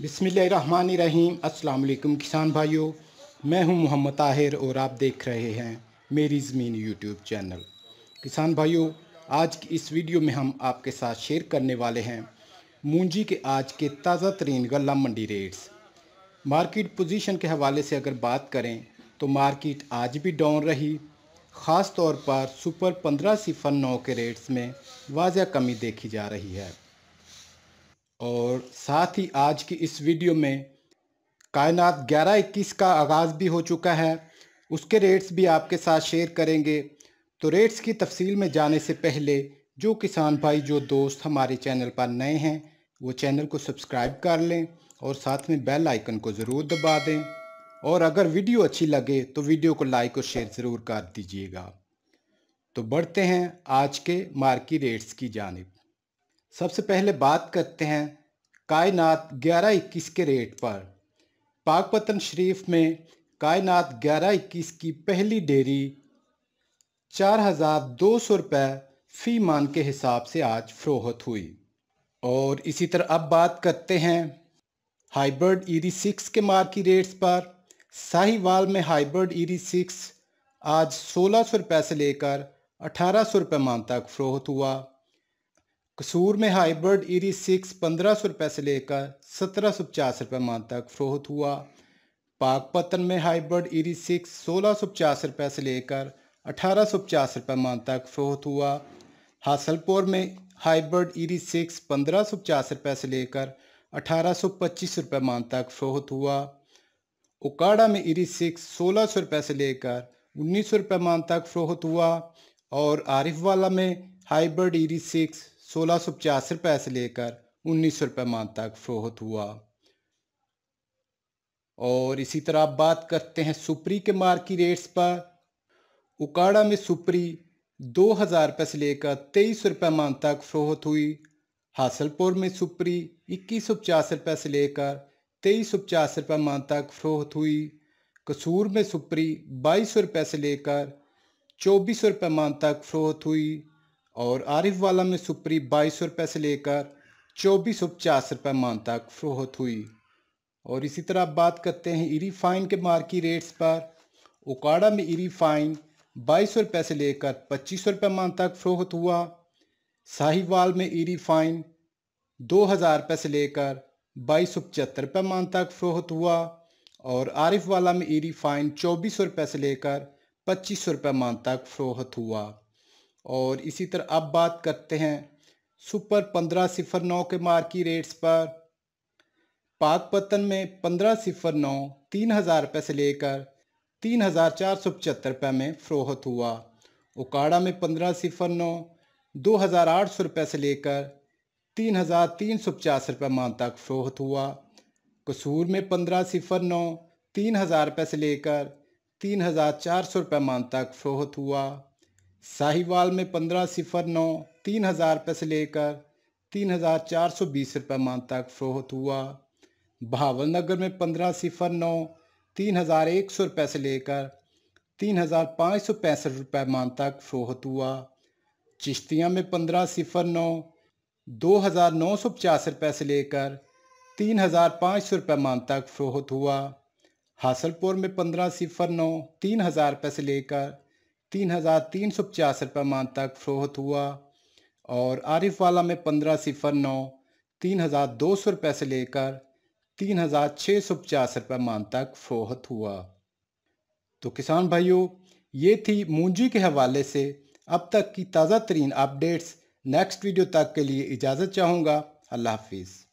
बिसमीम वालेकुम किसान भाइयों मैं हूं मोहम्मद ताहिर और आप देख रहे हैं मेरी ज़मीन यूट्यूब चैनल किसान भाइयों आज की इस वीडियो में हम आपके साथ शेयर करने वाले हैं मूंजी के आज के ताज़ा तरीन गला मंडी रेट्स मार्केट पोजीशन के हवाले से अगर बात करें तो मार्केट आज भी डाउन रही ख़ास तौर पर सुपर पंद्रह सिफर नौ के रेट्स में वाजह कमी देखी जा रही है और साथ ही आज की इस वीडियो में कायनात ग्यारह इक्कीस का आगाज़ भी हो चुका है उसके रेट्स भी आपके साथ शेयर करेंगे तो रेट्स की तफसील में जाने से पहले जो किसान भाई जो दोस्त हमारे चैनल पर नए हैं वो चैनल को सब्सक्राइब कर लें और साथ में बेल आइकन को ज़रूर दबा दें और अगर वीडियो अच्छी लगे तो वीडियो को लाइक और शेयर ज़रूर कर दीजिएगा तो बढ़ते हैं आज के मार्की रेट्स की जानब सबसे पहले बात करते हैं कायनात ग्यारह इक्कीस के रेट पर पाकपतन शरीफ में कायनात ग्यारह इक्कीस की पहली डेरी चार हज़ार दो सौ रुपये फ़ी मान के हिसाब से आज फ़रोहत हुई और इसी तरह अब बात करते हैं हाइब्रिड ईरी सिक्स के मार्की रेट्स पर साहिवाल में हाइब्रिड ईरी सिक्स आज सोलह सौ रुपये से लेकर अठारह सौ रुपये मान तक फ़रोहत हुआ कसूर में हाइब्रिड ईरी सिक्स पंद्रह सौ रुपये से लेकर सत्रह सौ पचास रुपये मान तक फ़रोहत हुआ पाकपतन में हाइब्रिड ईरी सिक्स सोलह सौ पचास रुपये से लेकर अठारह सौ पचास रुपये मान तक फ़रोहत हुआ हासलपुर में हाइब्रिड ईरी सिक्स पंद्रह सौ पचास रुपये से लेकर अठारह सौ पच्चीस रुपये मान तक फ़रोहत हुआ उकाड़ा में ईरी सिक्स सोलह सौ रुपये से लेकर उन्नीस सौ रुपये मान तक फ़रोहत हुआ और आरिफवाला में हाइब्रिड ईरी सिक्स सोलह सौ से लेकर उन्नीस सौ रुपये मान तक फरोहत हुआ और इसी तरह आप बात करते हैं सुपरी के मार्की रेट्स पर उकाड़ा में सुपरी दो हज़ार रुपये से लेकर तेईस सौ मान तक फरोहत हुई हासलपुर में सुपरी इक्कीस सौ पचास रुपये से लेकर तेईस सौ पचास रुपये मान तक फरोहत हुई कसूर में सुपरी बाईस सौ रुपये से लेकर चौबीस सौ रुपये मान तक फरोहत हुई और आरिफ वाला में सुपरी बाईस सौ रुपये से लेकर चौबीस सौ पचास रुपये मान तक फरोहत हुई और इसी तरह आप बात करते हैं इरीफाइन के मार्की रेट्स पर उकाड़ा में इरीफाइन बाईस सौ रुपये से लेकर पच्चीस सौ रुपये मान तक फरोहत हुआ साहिवाल में इरीफाइन दो हज़ार रुपये से लेकर बाईस सौ पचहत्तर रुपये मान तक फरोहत हुआ और आरिफ वाला में इरीफाइन फाइन चौबीस सौ रुपये से लेकर पच्चीस सौ रुपये मान तक फरोहत हुआ और इसी तरह अब बात करते हैं सुपर पंद्रह सिफर नौ के मार्की रेट्स पर पतन में पंद्रह सिफर नौ तीन हज़ार रुपये से लेकर तीन हज़ार चार सौ पचहत्तर रुपये में फ़रोहत हुआ उकाड़ा में पंद्रह सिफर नौ दो हज़ार आठ सौ रुपये से लेकर तीन हज़ार तीन सौ पचास रुपये मान तक फ़रोहत हुआ कसूर में पंद्रह सिफर नौ तीन हज़ार रुपये से लेकर तीन हज़ार चार सौ रुपये मान तक फ़रोहत हुआ साहिवाल में पंद्रह सिफर नौ तीन हज़ार रुपये से लेकर तीन हज़ार चार सौ बीस रुपये मान तक फ़रोहत हुआ भावल नगर में पंद्रह सिफर नौ तीन हज़ार एक सौ रुपये से लेकर तीन हज़ार पाँच सौ पैंसठ रुपये मान तक फ़रोहत हुआ चिश्तियाँ में पंद्रह सिफर नौ दो हज़ार नौ सौ पचास रुपये से लेकर तीन हज़ार पाँच सौ रुपये मान तक फ़रोहत हुआ हासलपुर में पंद्रह सिफर नौ तीन हज़ार रुपये से लेकर तीन हज़ार तीन सौ पचास रुपये मान तक फरोहत हुआ और आरिफ वाला में पंद्रह सिफर नौ तीन हज़ार दो सौ रुपये से लेकर तीन हज़ार छः सौ पचास रुपये मान तक फरोहत हुआ तो किसान भाइयों ये थी मूंजी के हवाले से अब तक की ताज़ा तरीन अपडेट्स नेक्स्ट वीडियो तक के लिए इजाज़त चाहूँगा अल्लाह हाफिज़